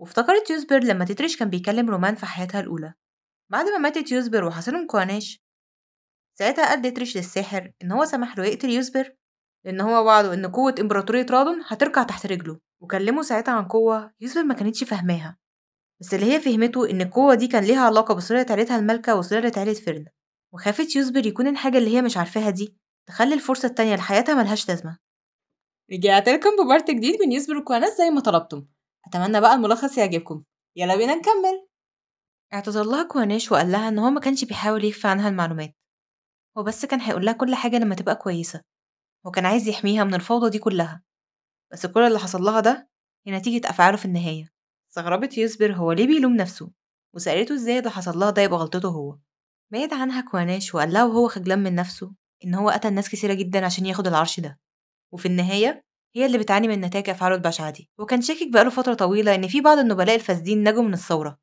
وافتكرت يوزبر لما تترش كان بيكلم رومان في حياتها الأولى بعد ما ماتت يوزبر وحصلهم كواناش ساعتها قال تترش للساحر إن هو سمح له يقتل يوزبر لأن هو وعده إن قوة إمبراطورية رادون هترجع تحت رجله وكلمه ساعتها عن قوة يوزبر ما كانتش فاهماها بس اللي هي فهمته إن القوة دي كان ليها علاقة بسرعة عيلتها الملكة وسرعة عيلة فيرن وخافت يوزبر يكون الحاجة اللي هي مش عارفاها دي تخلي الفرصة التانية لحياتها ملهاش لازمة رجعت لكم ببارت جديد من يوزبر وكواناس زي ما طلبتم أتمنى بقى الملخص يعجبكم يلا بينا نكمل اعتذر لها كوانيش وقال لها إن هو ما كانش بيحاول يخفي عنها المعلومات هو بس كان هيقول لها كل حاجة لما تبقى كويسة وكان عايز يحميها من الفوضى دي كلها بس كل اللي حصل لها ده هي نتيجة أفعاله في النهاية استغربت يصبر هو ليه بيلوم نفسه وسألته ازاي اللي حصل لها ده يبقى غلطته هو بعيد عنها كواناش وقال لها وهو خجلان من نفسه إن هو قتل ناس كثيرة جدا عشان ياخد العرش ده وفي النهاية هي اللي بتعاني من نتائج أفعاله البشعة دي وكان شاكك بقاله فترة طويلة إن في بعض النبلاء الفاسدين نجوا من الثورة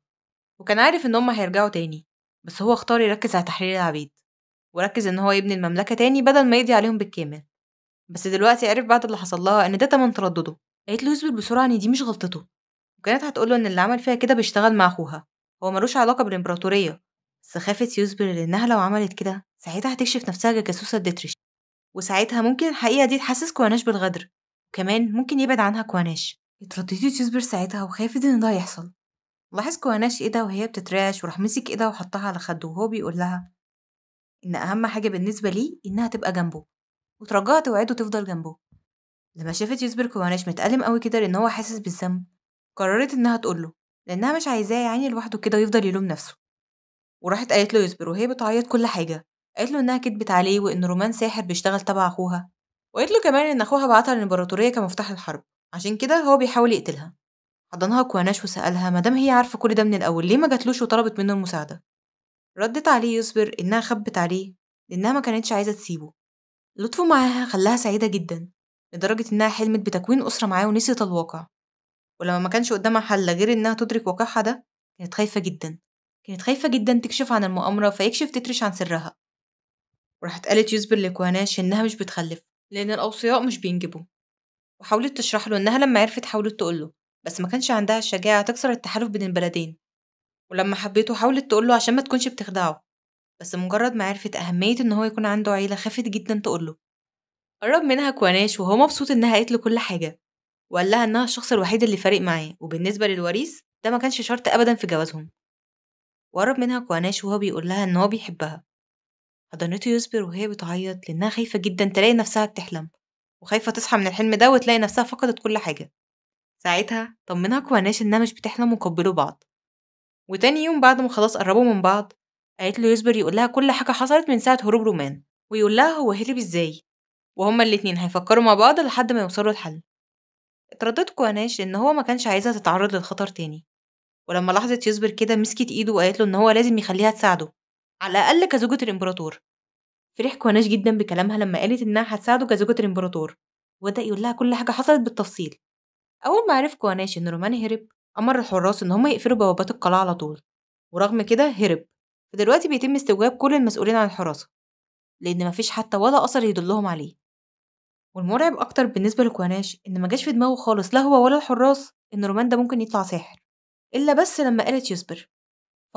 وكان عارف إن هما هيرجعوا تاني بس هو اختار يركز على تحرير العبيد وركز إن هو يبني المملكة تاني بدل ما يقضي عليهم بالكامل بس دلوقتي عرف بعد اللي حصل لها إن ده تمن تردده قالت له يصبر بسرعة إن دي مش غلطته وكانت هتقوله إن اللي عمل فيها كده بيشتغل مع أخوها هو ملوش علاقة بالإمبراطورية بس خافت يصبر لأنها لو عملت كده ساعتها هتكشف نفسها كجاسوسة ديتريش وساعتها ممكن الحقيقة دي تحسسكم وناش بالغدر وكمان ممكن يبعد عنها كواناش اترددت تشيزبر ساعتها وخافت ان ده يحصل لاحظ كواناش ايدها وهي بتترعش وراح مسك ايدها وحطها على خده وهو بيقول لها ان اهم حاجه بالنسبه ليه انها تبقى جنبه وترجعها توعده تفضل جنبه لما شافت يصبر كواناش متألم قوي كده لان هو حاسس بالذنب قررت انها تقوله لانها مش عايزاه يعاني لوحده كده ويفضل يلوم نفسه وراحت قالت له يوزبر وهي بتعيط كل حاجه قالت له انها كدبت عليه وان رومان ساحر بيشتغل تبع اخوها وقالت له كمان إن أخوها بعتها للإمبراطورية كمفتاح الحرب عشان كده هو بيحاول يقتلها حضنها كواناش وسألها مادام هي عارفة كل ده من الأول ليه ما جاتلوش وطلبت منه المساعدة ردت عليه يصبر إنها خبت عليه لأنها ما كانتش عايزة تسيبه لطفه معاها خلاها سعيدة جدا لدرجة إنها حلمت بتكوين أسرة معاه ونسيت الواقع ولما ما كانش قدامها حل غير إنها تدرك واقعها ده كانت خايفة جدا كانت خايفة جدا تكشف عن المؤامرة فيكشف تترش عن سرها وراحت قالت يوزبر لكواناش إنها مش بتخلف لأن الأوصياء مش بينجبوا وحاولت تشرح له إنها لما عرفت حاولت تقوله بس ما كانش عندها الشجاعة تكسر التحالف بين البلدين ولما حبيته حاولت تقوله عشان ما تكونش بتخدعه بس مجرد ما عرفت أهمية إن هو يكون عنده عيلة خافت جدا تقوله قرب منها كواناش وهو مبسوط إنها قالت له كل حاجة وقال لها إنها الشخص الوحيد اللي فارق معاه وبالنسبة للوريث ده ما كانش شرط أبدا في جوازهم وقرب منها كواناش وهو بيقول لها إن هو بيحبها حضنته يصبر وهي بتعيط لأنها خايفة جدا تلاقي نفسها بتحلم وخايفة تصحى من الحلم ده وتلاقي نفسها فقدت كل حاجة ساعتها طمنها كواناش إنها مش بتحلم وقبلوا بعض وتاني يوم بعد ما خلاص قربوا من بعض قالت له يصبر يقول لها كل حاجة حصلت من ساعة هروب رومان ويقول لها هو هرب ازاي وهما الاتنين هيفكروا مع بعض لحد ما يوصلوا لحل اترددت كواناش لأن هو ما كانش عايزها تتعرض للخطر تاني ولما لاحظت يصبر كده مسكت ايده وقالت له ان هو لازم يخليها تساعده على الأقل كزوجة الإمبراطور فرح كواناش جدا بكلامها لما قالت إنها هتساعده كزوجة الإمبراطور وبدأ يقول لها كل حاجة حصلت بالتفصيل أول ما عرف كواناش إن رومان هرب أمر الحراس إن هما يقفلوا بوابات القلعة على طول ورغم كده هرب فدلوقتي بيتم استوجاب كل المسؤولين عن الحراسة لأن مفيش حتى ولا أثر يدلهم عليه والمرعب أكتر بالنسبة لكواناش إن مجاش في دماغه خالص لا هو ولا الحراس إن رومان ده ممكن يطلع ساحر إلا بس لما قالت يصبر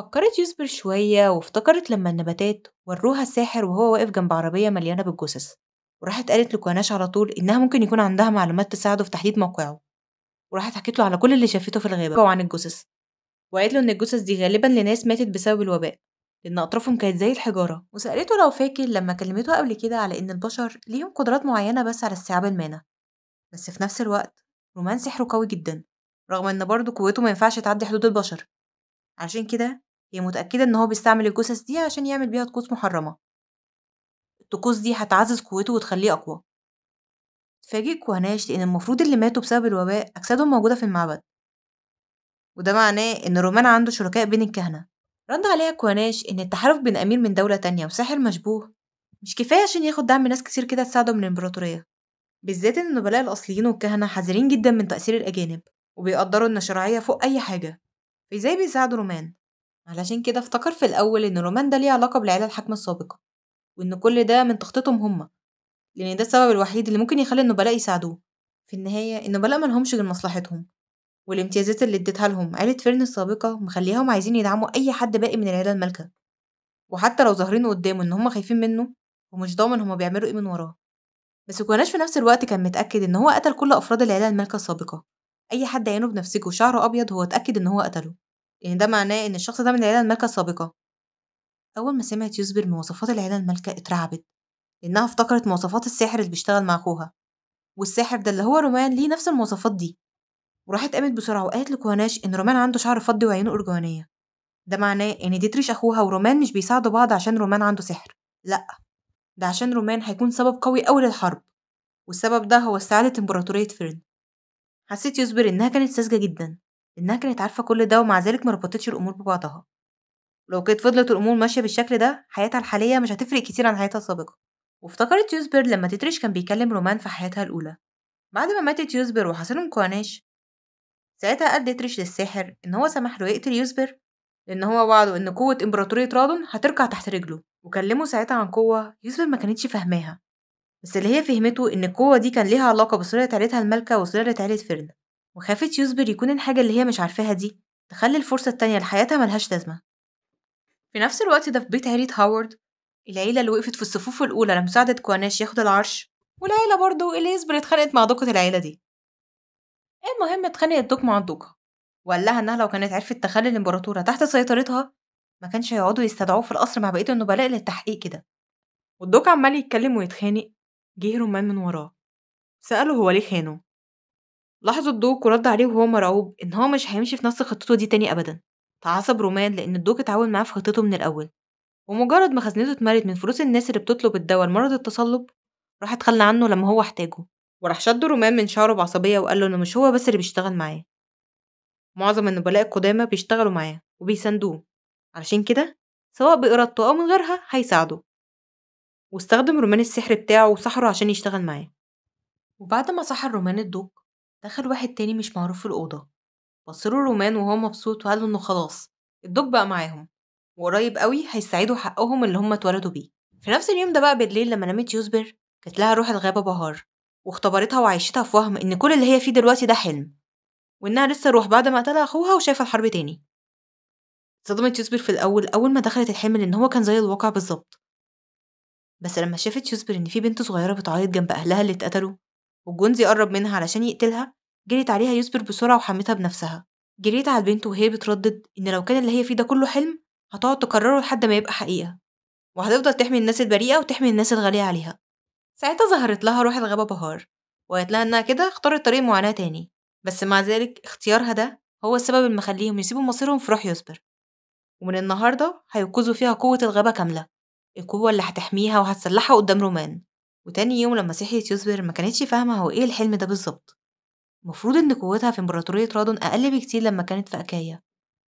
فكرت يصبر شوية وافتكرت لما النباتات وروها الساحر وهو واقف جنب عربية مليانة بالجثث وراحت قالت لكواناش على طول إنها ممكن يكون عندها معلومات تساعده في تحديد موقعه وراحت حكيت له على كل اللي شافته في الغابة وعن الجثث وقالت له إن الجثث دي غالبا لناس ماتت بسبب الوباء لأن أطرافهم كانت زي الحجارة وسألته لو فاكر لما كلمته قبل كده على إن البشر ليهم قدرات معينة بس على استيعاب المانع بس في نفس الوقت رومان سحره قوي جدا رغم إن برضه قوته مينفعش تعدي حدود البشر عشان كده هي متأكدة إن هو بيستعمل الجثث دي عشان يعمل بيها طقوس محرمة الطقوس دي هتعزز قوته وتخليه أقوى تفاجئ كوهناش لأن المفروض اللي ماتوا بسبب الوباء أجسادهم موجودة في المعبد وده معناه إن رومان عنده شركاء بين الكهنة رد عليها كوهناش إن التحالف بين أمير من دولة تانية وساحر مشبوه مش كفاية عشان ياخد دعم ناس كتير كده تساعده من الإمبراطورية بالذات إن النبلاء الأصليين والكهنة حذرين جدا من تأثير الأجانب وبيقدروا إن الشرعية فوق أي حاجة فإزاي بيساعدوا رومان علشان كده افتكر في الأول إن رومان ده ليه علاقة بالعيلة الحاكمة السابقة وإن كل ده من تخطيطهم هما لأن ده السبب الوحيد اللي ممكن يخلي النبلاء يساعدوه في النهاية النبلاء ملهمش غير مصلحتهم والامتيازات اللي اديتها لهم عيلة فيرن السابقة مخليهم عايزين يدعموا أي حد باقي من العيلة المالكة وحتى لو ظاهرين قدامه إن هما خايفين منه ومش ضامن هما بيعملوا إيه من وراه بس كوناش في نفس الوقت كان متأكد إن هو قتل كل أفراد العيلة المالكة السابقة أي حد عينه بنفسك وشعره أبيض هو اتأكد إن هو قتله لإن يعني ده معناه إن الشخص ده من العيلة المالكة السابقة. أول ما سمعت يصبر مواصفات العيلة المالكة اترعبت لإنها افتكرت مواصفات الساحر اللي بيشتغل مع أخوها والساحر ده اللي هو رومان ليه نفس المواصفات دي وراحت قامت بسرعة وقالت لكوناش إن رومان عنده شعر فضي وعيونه أرجوانية ده معناه إن ديتريش أخوها ورومان مش بيساعدوا بعض عشان رومان عنده سحر لأ ده عشان رومان هيكون سبب قوي أوي للحرب والسبب ده هو استعادة إمبراطورية فرن حسيت يصبر إنها كانت ساذجة جدا إنها كانت عارفة كل ده ومع ذلك مربطتش الأمور ببعضها ولو كانت فضلت الأمور ماشية بالشكل ده حياتها الحالية مش هتفرق كتير عن حياتها السابقة وافتكرت يوزبر لما تترش كان بيكلم رومان في حياتها الأولى بعد ما ماتت يوزبر وحصلهم كواناش ساعتها قال ديتريش للساحر إن هو سمح له يقتل يوزبر لأن هو وعده إن قوة إمبراطورية رادون هترجع تحت رجله وكلمه ساعتها عن قوة يوزبر ما كانتش فاهماها بس اللي هي فهمته إن القوة دي كان ليها علاقة بصلة عيلتها المالكة وصلة عيلة فيرن وخافت يصبر يكون الحاجة اللي هي مش عارفاها دي تخلي الفرصة التانية لحياتها ملهاش لازمة في نفس الوقت ده في بيت عيلة هاورد العيلة اللي وقفت في الصفوف الأولى لمساعدة كواناش ياخد العرش والعيلة برضه اللي يصبر اتخانقت مع دوقة العيلة دي المهم اتخانقت دوك مع الدوقة وقال لها إنها لو كانت عرفت تخلي الإمبراطورة تحت سيطرتها ما كانش هيقعدوا يستدعوه في القصر مع بقية النبلاء للتحقيق كده والدوق عمال يتكلم ويتخانق جه رمان من وراه سأله هو ليه خانه لاحظ الدوق ورد عليه وهو مرعوب إن هو مش هيمشي في نفس خطته دي تاني أبدا تعصب رومان لأن الدوق اتعاون معاه في خطته من الأول ومجرد ما خزنته اتملت من فلوس الناس اللي بتطلب الدواء لمرض التصلب راح اتخلى عنه لما هو احتاجه وراح شد رومان من شعره بعصبية وقال له إنه مش هو بس اللي بيشتغل معاه معظم النبلاء القدامى بيشتغلوا معاه وبيساندوه علشان كده سواء بإرادته أو من غيرها هيساعده واستخدم رومان السحر بتاعه وسحره عشان يشتغل معاه وبعد ما سحر رومان الدوق دخل واحد تاني مش معروف في الأوضة بصله رومان وهو مبسوط وقال إنه خلاص الدوج بقى معاهم وقريب قوي هيساعدوا حقهم اللي هما اتولدوا بيه في نفس اليوم ده بقى بالليل لما نامت يوزبر جات لها روح الغابة بهار واختبرتها وعيشتها في وهم إن كل اللي هي فيه دلوقتي ده حلم وإنها لسه روح بعد ما قتلها أخوها وشايفة الحرب تاني اتصدمت يوزبر في الأول أول ما دخلت الحلم إن هو كان زي الواقع بالظبط بس لما شافت يوزبر إن في بنت صغيرة بتعيط جنب أهلها اللي اتقتلوا والجندي قرب منها علشان يقتلها جريت عليها يصبر بسرعة وحمتها بنفسها جريت على البنت وهي بتردد إن لو كان اللي هي فيه ده كله حلم هتقعد تكرره لحد ما يبقى حقيقة وهتفضل تحمي الناس البريئة وتحمي الناس الغالية عليها ساعتها ظهرت لها روح الغابة بهار وقالت لها إنها كده اختارت طريق معاناة تاني بس مع ذلك اختيارها ده هو السبب اللي مخليهم يسيبوا مصيرهم في روح يصبر ومن النهاردة هيوقظوا فيها قوة الغابة كاملة القوة اللي هتحميها وهتسلحها قدام رومان وتاني يوم لما صحيت يصبر ما كانتش فاهمة هو ايه الحلم ده بالظبط المفروض ان قوتها في امبراطورية رادون اقل بكتير لما كانت في اكايا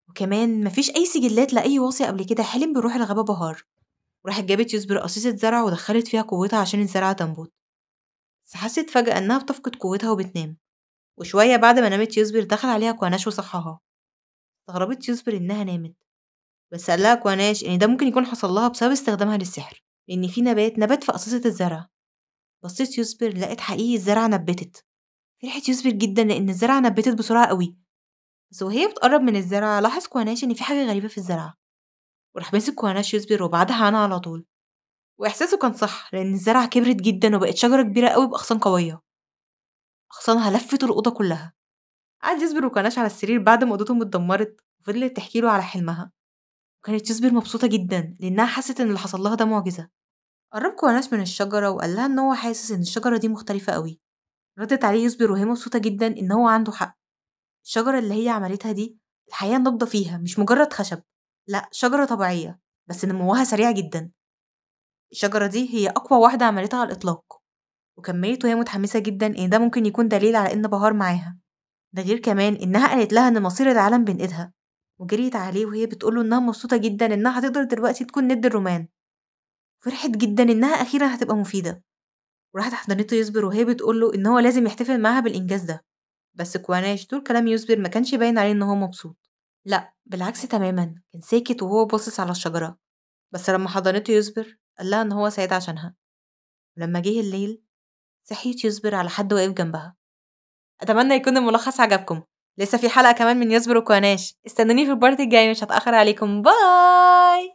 وكمان مفيش اي سجلات لاي واصي قبل كده حلم بروح الغابة بهار وراحت جابت يصبر قصيصة زرع ودخلت فيها قوتها عشان الزرعة تنبت بس حست فجأة انها بتفقد قوتها وبتنام وشوية بعد ما نامت يصبر دخل عليها كواناش وصحاها استغربت يصبر انها نامت بس قالها كواناش ان ده ممكن يكون حصل لها بسبب استخدامها للسحر لان في نبات نبات في قصيصة الزرع بصيت يوسبر لقيت حقيقي الزرعة نبتت فرحت يوسبر جدا لأن الزرعة نبتت بسرعة قوي بس وهي بتقرب من الزرعة لاحظ كواناش إن في حاجة غريبة في الزرعة وراح ماسك كواناش يوسبر وبعدها أنا على طول وإحساسه كان صح لأن الزرعة كبرت جدا وبقت شجرة كبيرة قوي بأغصان قوية أغصانها لفت الأوضة كلها قعد يصبر وكواناش على السرير بعد ما أوضتهم اتدمرت وفضلت تحكيله على حلمها وكانت يصبر مبسوطة جدا لأنها حست إن اللي حصل لها ده معجزة قرب كوناش من الشجرة وقالها إن هو حاسس إن الشجرة دي مختلفة قوي ردت عليه يصبر وهي مبسوطة جدا إن هو عنده حق الشجرة اللي هي عملتها دي الحياة نبضة فيها مش مجرد خشب لأ شجرة طبيعية بس نموها سريع جدا الشجرة دي هي أقوى واحدة عملتها على الإطلاق وكملت وهي متحمسة جدا إن ده ممكن يكون دليل على إن بهار معاها ده غير كمان إنها قالت لها إن مصير العالم بين إيدها وجريت عليه وهي بتقوله إنها مبسوطة جدا إنها هتقدر دلوقتي تكون ند الرومان فرحت جدا انها اخيرا هتبقى مفيده وراحت حضنته يصبر وهي بتقول له ان هو لازم يحتفل معاها بالانجاز ده بس كواناش طول كلام يصبر ما كانش باين عليه ان هو مبسوط لا بالعكس تماما كان ساكت وهو باصص على الشجره بس لما حضنته يصبر قال لها ان هو سعيد عشانها ولما جه الليل صحيت يصبر على حد واقف جنبها اتمنى يكون الملخص عجبكم لسه في حلقه كمان من يصبر وكواناش استنوني في البارت الجاي مش هتاخر عليكم باي